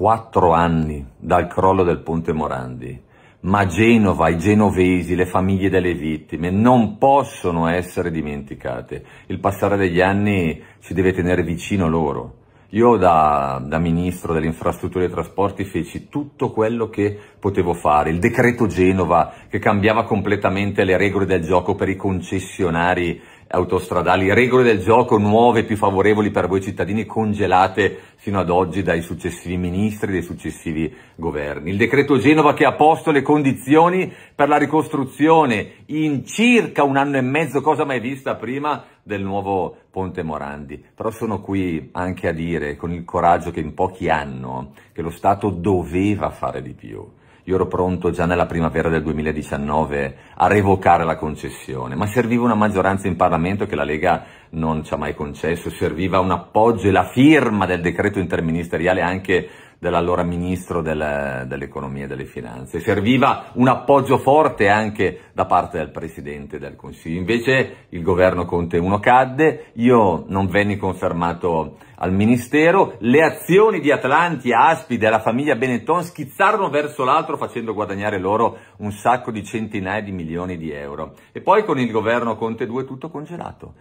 quattro anni dal crollo del ponte Morandi, ma Genova, i genovesi, le famiglie delle vittime non possono essere dimenticate. Il passare degli anni ci deve tenere vicino loro. Io da, da ministro delle infrastrutture e dei trasporti feci tutto quello che potevo fare, il decreto Genova che cambiava completamente le regole del gioco per i concessionari autostradali, regole del gioco nuove più favorevoli per voi cittadini congelate fino ad oggi dai successivi ministri, dai successivi governi. Il decreto Genova che ha posto le condizioni per la ricostruzione in circa un anno e mezzo, cosa mai vista prima, del nuovo Ponte Morandi. Però sono qui anche a dire con il coraggio che in pochi anni che lo Stato doveva fare di più io ero pronto già nella primavera del 2019 a revocare la concessione, ma serviva una maggioranza in Parlamento che la Lega non ci ha mai concesso, serviva un appoggio e la firma del decreto interministeriale anche dell'allora ministro del, dell'economia e delle finanze. Serviva un appoggio forte anche da parte del Presidente del Consiglio. Invece il governo Conte 1 cadde, io non venni confermato al Ministero, le azioni di Atlanti, Aspi, della famiglia Benetton schizzarono verso l'altro facendo guadagnare loro un sacco di centinaia di milioni di euro. E poi con il governo Conte 2 tutto congelato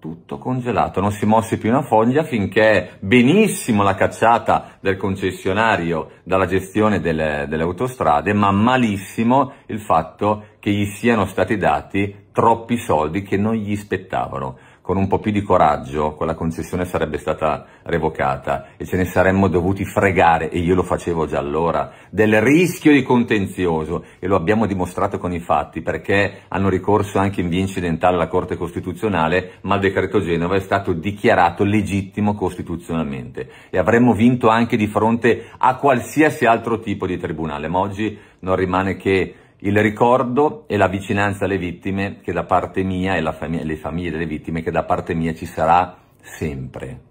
tutto congelato, non si mosse più una foglia finché benissimo la cacciata del concessionario dalla gestione delle, delle autostrade, ma malissimo il fatto che gli siano stati dati troppi soldi che non gli spettavano con un po' più di coraggio quella concessione sarebbe stata revocata e ce ne saremmo dovuti fregare, e io lo facevo già allora, del rischio di contenzioso e lo abbiamo dimostrato con i fatti perché hanno ricorso anche in via incidentale alla Corte Costituzionale, ma il decreto Genova è stato dichiarato legittimo costituzionalmente e avremmo vinto anche di fronte a qualsiasi altro tipo di tribunale, ma oggi non rimane che il ricordo e la vicinanza alle vittime che da parte mia e alle famiglie delle vittime che da parte mia ci sarà sempre.